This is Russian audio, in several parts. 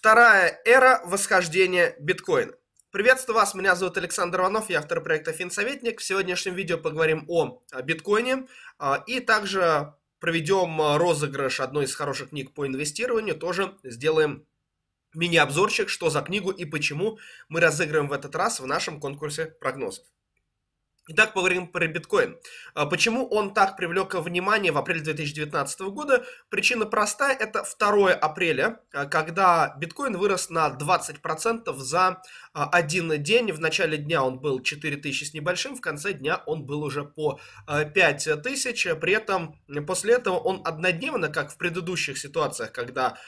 Вторая эра восхождения биткоина. Приветствую вас, меня зовут Александр Иванов, я автор проекта Финсоветник. В сегодняшнем видео поговорим о биткоине а, и также проведем розыгрыш одной из хороших книг по инвестированию. Тоже сделаем мини-обзорчик, что за книгу и почему мы разыграем в этот раз в нашем конкурсе прогнозов. Итак, поговорим про биткоин. А почему он так привлек внимание в апреле 2019 года? Причина простая, это 2 апреля, а, когда биткоин вырос на 20% за а, один день. В начале дня он был 4000 с небольшим, в конце дня он был уже по 5000. При этом после этого он однодневно, как в предыдущих ситуациях, когда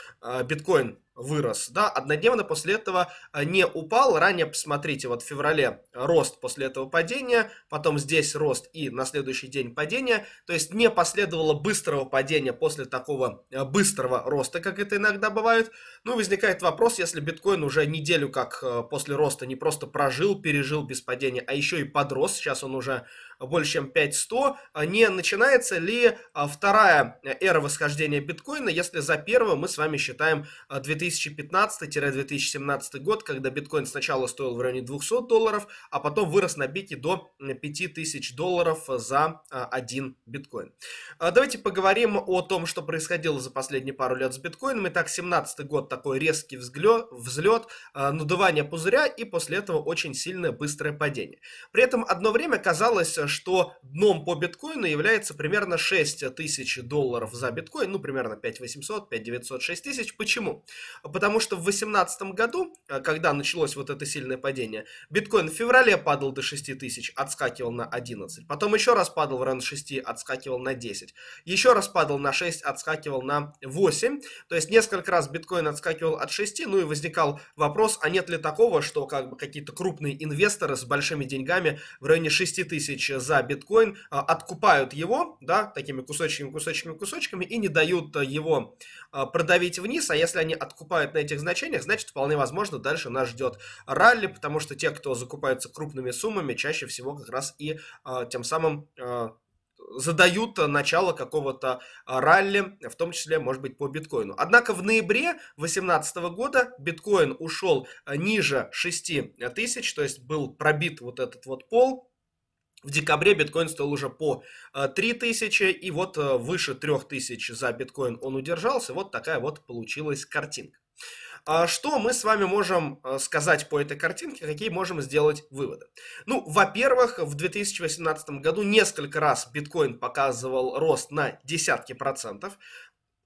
биткоин вырос, да, однодневно после этого э, не упал, ранее посмотрите, вот в феврале э, рост после этого падения, потом здесь рост и на следующий день падение, то есть не последовало быстрого падения после такого э, быстрого роста, как это иногда бывает, ну возникает вопрос, если биткоин уже неделю как после роста не просто прожил, пережил без падения, а еще и подрос, сейчас он уже больше, чем 5100, а не начинается ли а, вторая э, эра восхождения биткоина, если за первым мы с вами считаем 2015-2017 а, год, когда биткоин сначала стоил в районе 200 долларов, а потом вырос на пике до 5000 долларов за один биткоин. Давайте поговорим о том, что происходило за последние пару лет с биткоином. Итак, 2017 год такой резкий взлет, надувание пузыря и после этого очень сильное быстрое падение. При этом одно время казалось, что дном по биткоину является примерно 6 тысяч долларов за биткоин, ну, примерно 5 800, 5 900, 6 тысяч. Почему? Потому что в 2018 году, э, когда началось вот это сильное падение, биткоин в феврале падал до 6 тысяч, отскакивал на 11, потом еще раз падал в район 6, отскакивал на 10, еще раз падал на 6, отскакивал на 8, то есть несколько раз биткоин отскакивал от 6, ну и возникал вопрос, а нет ли такого, что как бы какие-то крупные инвесторы с большими деньгами в районе 6 тысяч за биткоин а, откупают его, да, такими кусочками, кусочками, кусочками и не дают а, его а, продавить вниз, а если они откупают на этих значениях, значит, вполне возможно, дальше нас ждет ралли, потому что те, кто закупаются крупными суммами, чаще всего как раз и тем самым задают начало какого-то ралли, в том числе, может быть, по биткоину. Однако в ноябре 2018 года биткоин ушел ниже 6 тысяч, то есть был пробит вот этот вот пол, в декабре биткоин стоил уже по 3000, э, и вот э, выше 3000 за биткоин он удержался. Вот такая вот получилась картинка. А что мы с вами можем э, сказать по этой картинке, какие можем сделать выводы? Ну, во-первых, в 2018 году несколько раз биткоин показывал рост на десятки процентов.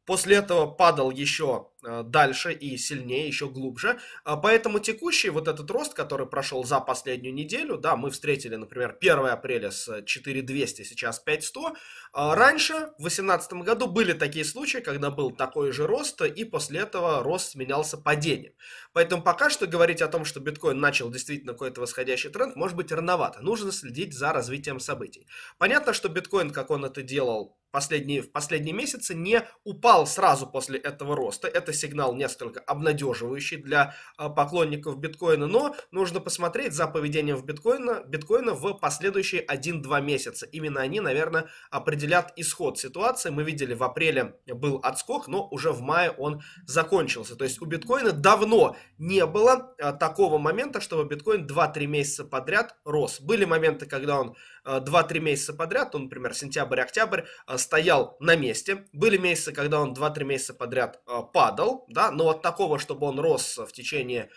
После этого падал еще Э, дальше и сильнее, еще глубже. А поэтому текущий вот этот рост, который прошел за последнюю неделю, да, мы встретили, например, 1 апреля с 4200, сейчас 5100. А раньше, в 2018 году, были такие случаи, когда был такой же рост, и после этого рост сменялся падением. Поэтому пока что говорить о том, что биткоин начал действительно какой-то восходящий тренд, может быть рановато. Нужно следить за развитием событий. Понятно, что биткоин, как он это делал последние, в последние месяцы, не упал сразу после этого роста. Это сигнал несколько обнадеживающий для а, поклонников биткоина, но нужно посмотреть за поведением в биткоина, биткоина в последующие 1-2 месяца. Именно они, наверное, определят исход ситуации. Мы видели, в апреле был отскок, но уже в мае он закончился. То есть у биткоина давно не было а, такого момента, чтобы биткоин 2-3 месяца подряд рос. Были моменты, когда он 2-3 э, месяца подряд, он, например, сентябрь-октябрь, э, стоял на месте. Были месяцы, когда он 2-3 месяца подряд э, падал, да, но вот такого, чтобы он рос в течение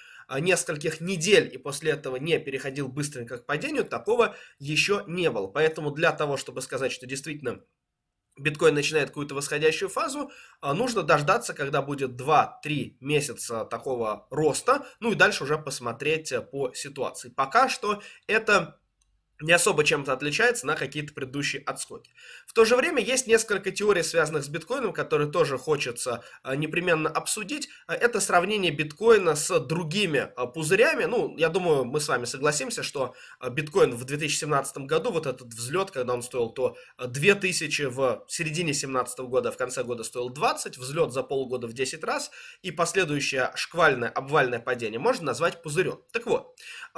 нескольких недель и после этого не переходил быстренько к падению, такого еще не было. Поэтому для того, чтобы сказать, что действительно биткоин начинает какую-то восходящую фазу, нужно дождаться, когда будет 2-3 месяца такого роста, ну и дальше уже посмотреть по ситуации. Пока что это не особо чем-то отличается на какие-то предыдущие отскоки. В то же время есть несколько теорий, связанных с биткоином, которые тоже хочется а, непременно обсудить. А, это сравнение биткоина с другими а, пузырями. Ну, я думаю, мы с вами согласимся, что биткоин в 2017 году, вот этот взлет, когда он стоил то 2000 в середине 2017 года, в конце года стоил 20, взлет за полгода в 10 раз и последующее шквальное обвальное падение можно назвать пузырем. Так вот,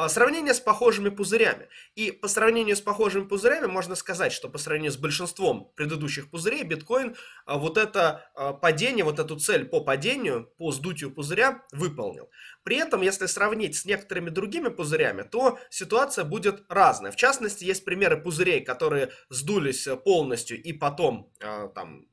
сравнение с похожими пузырями. И по сравнению с похожими пузырями можно сказать, что по сравнению с большинством предыдущих пузырей, биткоин а, вот это а, падение, вот эту цель по падению, по сдутию пузыря выполнил. При этом, если сравнить с некоторыми другими пузырями, то ситуация будет разная. В частности, есть примеры пузырей, которые сдулись э, полностью и потом а, там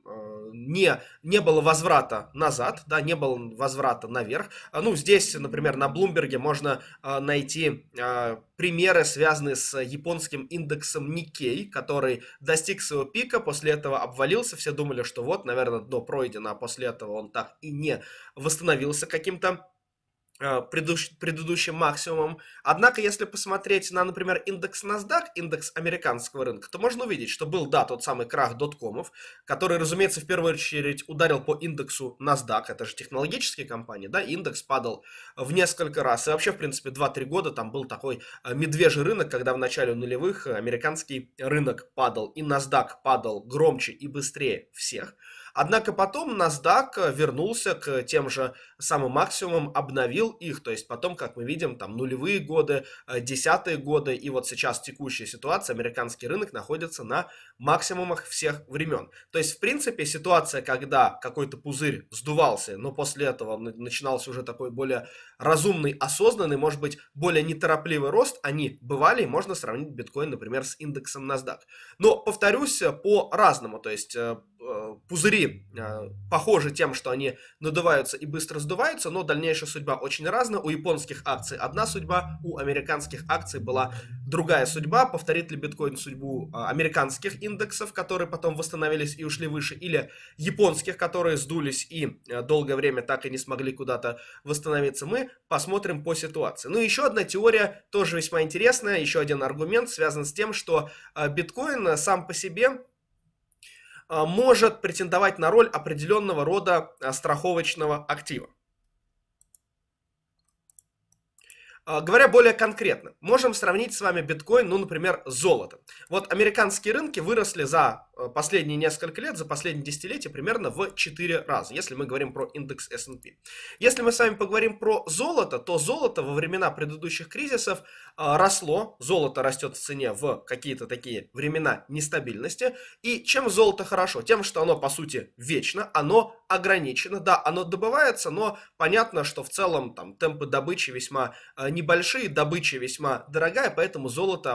не, не было возврата назад, да, не было возврата наверх. А, ну, здесь, например, на Блумберге можно а, найти а, примеры, связанные с японским индексом Никей, который достиг своего пика, после этого обвалился, все думали, что вот, наверное, до пройдено, а после этого он так и не восстановился каким-то Э, предыдущим максимумом. Однако, если посмотреть на, например, индекс NASDAQ, индекс американского рынка, то можно увидеть, что был, да, тот самый крах доткомов, который, разумеется, в первую очередь ударил по индексу NASDAQ, это же технологические компании, да, индекс падал в несколько раз. И вообще, в принципе, 2-3 года там был такой э, медвежий рынок, когда в начале нулевых американский рынок падал, и NASDAQ падал громче и быстрее всех. Однако потом NASDAQ э, вернулся к тем же самым максимумам, обновил их. То есть потом, как мы видим, там нулевые годы, э, десятые годы и вот сейчас текущая ситуация, американский рынок находится на максимумах всех времен. То есть, в принципе, ситуация, когда какой-то пузырь сдувался, но после этого начинался уже такой более разумный, осознанный, может быть, более неторопливый рост, они бывали, и можно сравнить биткоин, например, с индексом NASDAQ. Но, повторюсь, э, по-разному, то есть Э, пузыри э, похожи тем, что они надуваются и быстро сдуваются, но дальнейшая судьба очень разная. У японских акций одна судьба, у американских акций была другая судьба. Повторит ли биткоин судьбу э, американских индексов, которые потом восстановились и ушли выше, или японских, которые сдулись и долгое время так и не смогли куда-то восстановиться, мы посмотрим по ситуации. Ну и еще одна теория, тоже весьма интересная, еще один аргумент связан с тем, что биткоин сам по себе а, может претендовать на роль определенного рода а, страховочного актива. А, говоря более конкретно, можем сравнить с вами биткоин, ну, например, с золотом. Вот американские рынки выросли за Э, последние несколько лет, за последние десятилетия примерно в 4 раза, если мы говорим про индекс S&P. Если мы с вами поговорим про золото, то золото во времена предыдущих кризисов э, росло, золото растет в цене в какие-то такие времена нестабильности. И чем золото хорошо? Тем, что оно по сути вечно, оно ограничено, да, оно добывается, но понятно, что в целом там темпы добычи весьма э, небольшие, добыча весьма дорогая, поэтому золото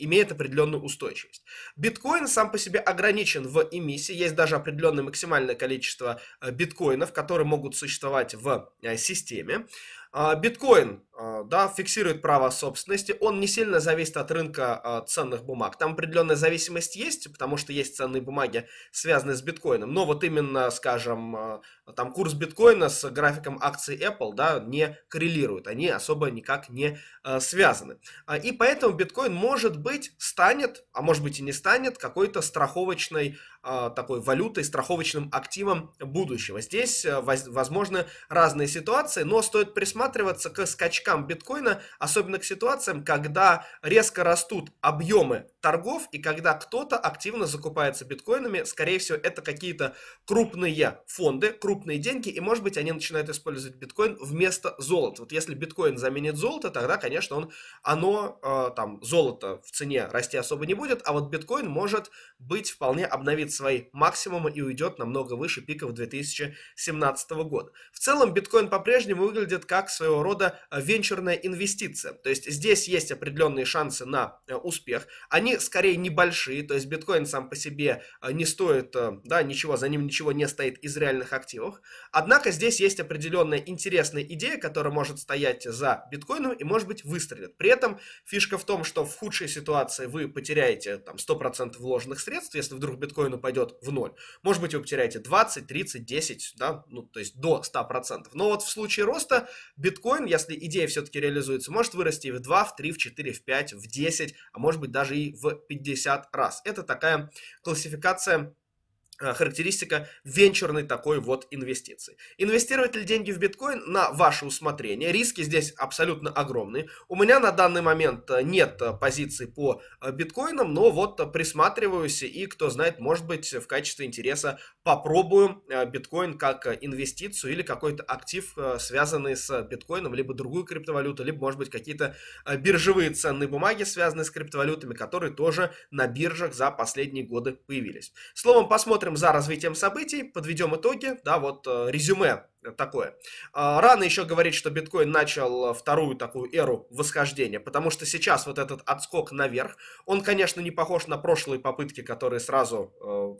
имеет определенную устойчивость. Биткоин сам по себе ограничен в эмиссии, есть даже определенное максимальное количество э, биткоинов, которые могут существовать в э, системе. А, биткоин Э, да, фиксирует право собственности, он не сильно зависит от рынка э, ценных бумаг. Там определенная зависимость есть, потому что есть ценные бумаги, связанные с биткоином, но вот именно, скажем, э, там курс биткоина с графиком акций Apple, да, не коррелируют, они особо никак не связаны. А, и поэтому биткоин, может быть, станет, а может быть и не станет, какой-то страховочной такой валютой, страховочным активом будущего. Здесь возможны разные ситуации, но стоит присматриваться к скачкам новичкам биткоина, особенно к ситуациям, когда резко растут объемы торгов и когда кто-то активно закупается биткоинами, скорее всего, это какие-то крупные фонды, крупные деньги, и, может быть, они начинают использовать биткоин вместо золота. Вот если биткоин заменит золото, тогда, конечно, он, оно, э, там, золото в цене расти особо не будет, а вот биткоин может быть вполне обновит свои максимумы и уйдет намного выше пиков 2017 года. В целом, биткоин по-прежнему выглядит как своего рода а, венчурная инвестиция. То есть здесь есть определенные шансы на а, успех. Они они скорее небольшие, то есть биткоин сам по себе э, не стоит, э, да, ничего, за ним ничего не стоит из реальных активов. Однако здесь есть определенная интересная идея, которая может стоять за биткоином и, может быть, выстрелит. При этом фишка в том, что в худшей ситуации вы потеряете там 100% вложенных средств, если вдруг биткоин упадет в ноль. Может быть, вы потеряете 20, 30, 10, да, ну, то есть до 100%. Но вот в случае роста биткоин, если идея все-таки реализуется, может вырасти в 2, в 3, в 4, в 5, в 10, а может быть даже и в 50 раз. Это такая классификация Э, характеристика венчурной такой вот инвестиции. Инвестировать ли деньги в биткоин на ваше усмотрение? Риски здесь абсолютно огромные. У меня на данный момент э, нет э, позиции по биткоинам, но вот присматриваюсь и, кто знает, может быть, в качестве интереса попробую биткоин как инвестицию или какой-то актив, связанный с биткоином, либо другую криптовалюту, либо, может быть, какие-то биржевые ценные бумаги, связанные с криптовалютами, которые тоже на биржах за последние годы появились. Словом, посмотрим, посмотрим за развитием событий, подведем итоги, да, вот э, резюме такое. А, рано еще говорить, что биткоин начал э, вторую такую эру восхождения, потому что сейчас вот этот отскок наверх, он, конечно, не похож на прошлые попытки, которые сразу э,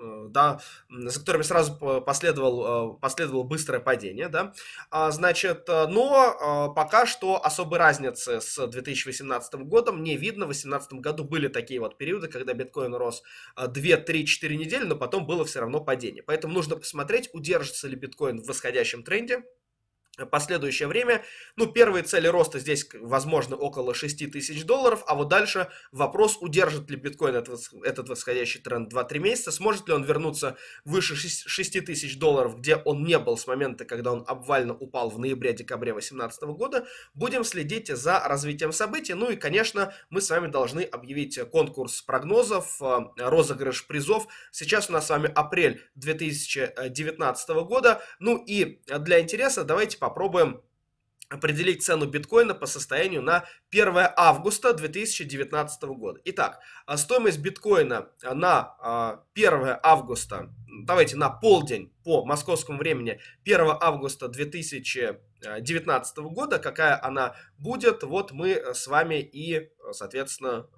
Э, да, за которыми сразу последовал, э, последовало быстрое падение, да, а, значит, э, но пока что особой разницы с 2018 годом не видно, в 2018 году были такие вот периоды, когда биткоин рос 2, 3, 4 недели, но потом было все равно падение, поэтому нужно посмотреть, удержится ли биткоин в восходящем тренде, последующее время. Ну, первые цели роста здесь, возможно, около 6 тысяч долларов, а вот дальше вопрос, удержит ли биткоин этот этот восходящий тренд 2-3 месяца, сможет ли он вернуться выше 6 тысяч долларов, где он не был с момента, когда он обвально упал в ноябре-декабре 2018 года. Будем следить за развитием событий. Ну и, конечно, мы с вами должны объявить конкурс прогнозов, э, розыгрыш призов. Сейчас у нас с вами апрель 2019 года. Ну и для интереса давайте попробуем определить цену биткоина по состоянию на 1 августа 2019 года. Итак, а, стоимость биткоина а, на 1 а, августа, давайте на полдень по московскому времени 1 августа 2019 года, какая она будет, вот мы с вами и, соответственно,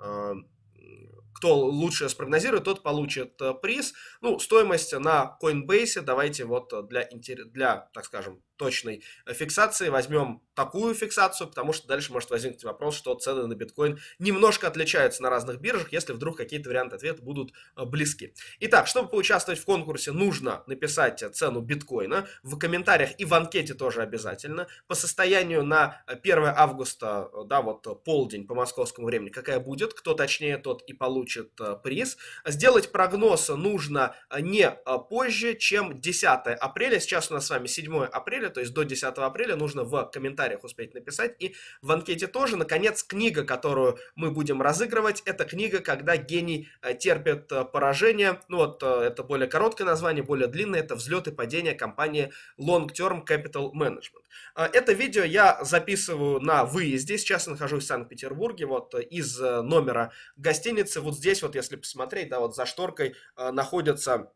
кто лучше спрогнозирует, тот получит приз. Ну, стоимость на Coinbase, давайте вот для, для так скажем, точной э, фиксации, возьмем такую фиксацию, потому что дальше может возникнуть вопрос, что цены на биткоин немножко отличаются на разных биржах, если вдруг какие-то варианты ответа будут э, близки. Итак, чтобы поучаствовать в конкурсе, нужно написать цену биткоина в комментариях и в анкете тоже обязательно. По состоянию на 1 э, августа, да, вот полдень по московскому времени, какая будет, кто точнее, тот и получит приз. Сделать прогноз нужно не позже, чем 10 апреля. Сейчас у нас с вами 7 апреля, апреля, то есть до 10 апреля нужно в комментариях успеть написать. И в анкете тоже, наконец, книга, которую мы будем разыгрывать, это книга «Когда гений э, терпит э, поражение». Ну вот, э, это более короткое название, более длинное, это «Взлет и падение компании Long Term Capital Management». Это видео я записываю на выезде, сейчас я нахожусь в Санкт-Петербурге, вот из номера гостиницы, вот здесь вот, если посмотреть, да, вот за шторкой находятся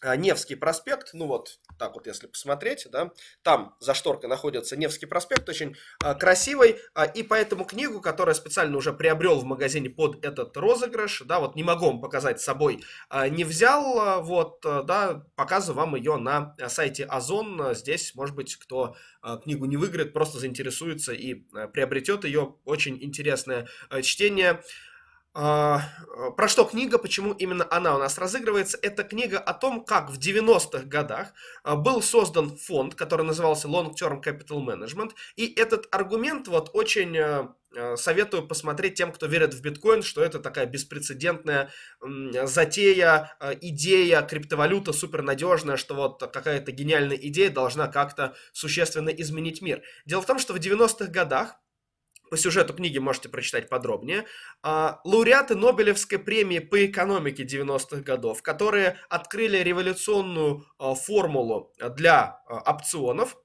а, Невский проспект, ну вот так вот, если посмотреть, да, там за шторкой находится Невский проспект, очень а, красивый, а, и поэтому книгу, которую я специально уже приобрел в магазине под этот розыгрыш, да, вот не могу вам показать с собой, а, не взял, а, вот, а, да, показываю вам ее на а, сайте Озон, здесь, может быть, кто а, книгу не выиграет, просто заинтересуется и а, приобретет ее, очень интересное а, чтение, а, про что книга, почему именно она у нас разыгрывается? Это книга о том, как в 90-х годах а, был создан фонд, который назывался Long Term Capital Management. И этот аргумент вот очень э, э, советую посмотреть тем, кто верит в биткоин, что это такая беспрецедентная затея, э, идея, криптовалюта супернадежная, что вот какая-то гениальная идея должна как-то существенно изменить мир. Дело в том, что в 90-х годах по сюжету книги можете прочитать подробнее, а, лауреаты Нобелевской премии по экономике 90-х годов, которые открыли революционную а, формулу для а, опционов,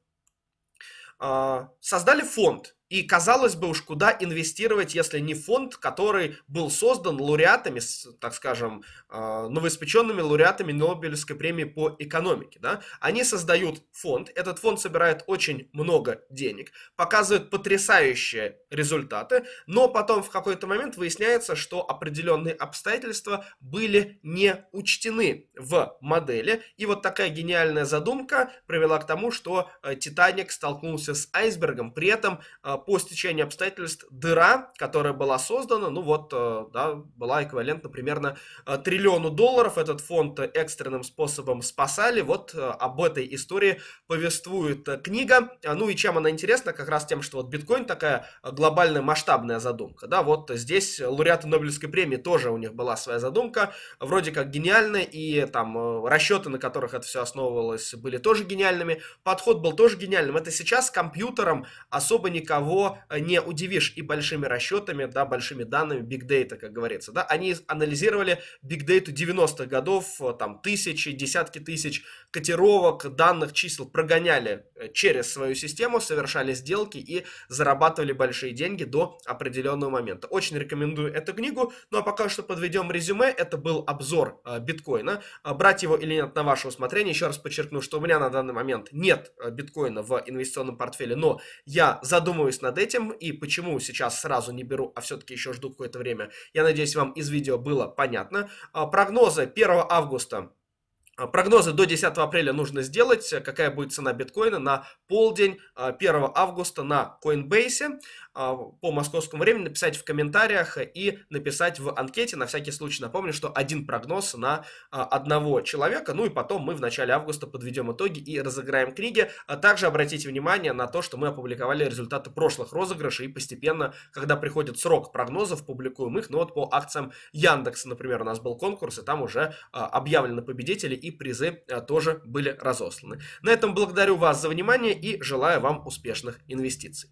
создали фонд и казалось бы уж куда инвестировать, если не фонд, который был создан лауреатами, так скажем, а, новоиспеченными лауреатами Нобелевской премии по экономике. Да? Они создают фонд, этот фонд собирает очень много денег, показывает потрясающие результаты, но потом в какой-то момент выясняется, что определенные обстоятельства были не учтены в модели. И вот такая гениальная задумка привела к тому, что э, Титаник столкнулся с айсбергом, при этом э, по стечению обстоятельств дыра, которая была создана, ну вот, э, да, была эквивалентна примерно э, триллиону долларов. Этот фонд экстренным способом спасали. Вот э, об этой истории повествует книга. Ну и чем она интересна? Как раз тем, что вот биткоин такая глобальная масштабная задумка. Да, вот здесь лауреаты Нобелевской премии тоже у них была своя задумка. Вроде как гениальная и там расчеты, на которых это все основывалось, были тоже гениальными. Подход был тоже гениальным. Это сейчас компьютером особо никого того э, не удивишь и большими расчетами, да, большими данными, big data, как говорится, да, они анализировали big data 90-х годов, э, там, тысячи, десятки тысяч котировок, данных, чисел прогоняли э, через свою систему, совершали сделки и зарабатывали большие деньги до определенного момента. Очень рекомендую эту книгу, ну а пока что подведем резюме, это был обзор биткоина, брать его или нет на ваше усмотрение, еще раз подчеркну, что у меня на данный момент нет биткоина в инвестиционном портфеле, но я задумываюсь задумываюсь над этим и почему сейчас сразу не беру, а все-таки еще жду какое-то время. Я надеюсь, вам из видео было понятно. А, прогнозы 1 августа а, прогнозы до 10 апреля нужно сделать, какая будет цена биткоина на полдень 1 а, августа на Coinbase а, по московскому времени, написать в комментариях и написать в анкете. На всякий случай напомню, что один прогноз на одного человека, ну и потом мы в начале августа подведем итоги и разыграем книги. Также обратите внимание на то, что мы опубликовали результаты прошлых розыгрышей и постепенно, когда приходит срок прогнозов, публикуем их. Но ну вот по акциям Яндекса, например, у нас был конкурс, и там уже объявлены победители и призы э, тоже были разосланы. На этом благодарю вас за внимание и желаю вам успешных инвестиций.